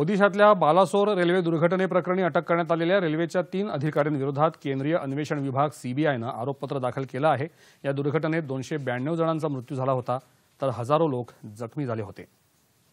ओदिशातल्या बालासोर रेल्वे दुर्घटनेप्रकरणी अटक करण्यात आलेल्या रेल्वेच्या तीन अधिकाऱ्यांविरोधात केंद्रीय अन्वेषण विभाग सीबीआयनं आरोपपत्र दाखल केलं आहे या दुर्घटनेत दोनशे ब्याण्णव जणांचा मृत्यू झाला होता तर हजारो लोक जखमी झाले होते